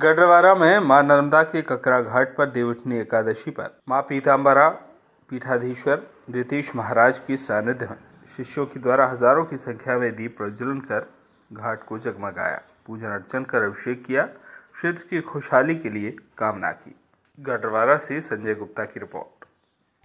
गढ़वारा में मां नर्मदा के ककरा घाट पर देवठनी एकादशी पर मां पीताम्बरा पीठाधीश्वर रितेश महाराज के सानिध्य में शिष्यों के द्वारा हजारों की संख्या में दीप प्रज्वलन कर घाट को जगमगाया पूजन अर्चन कर अभिषेक किया क्षेत्र की खुशहाली के लिए कामना की गढ़वारा से संजय गुप्ता की रिपोर्ट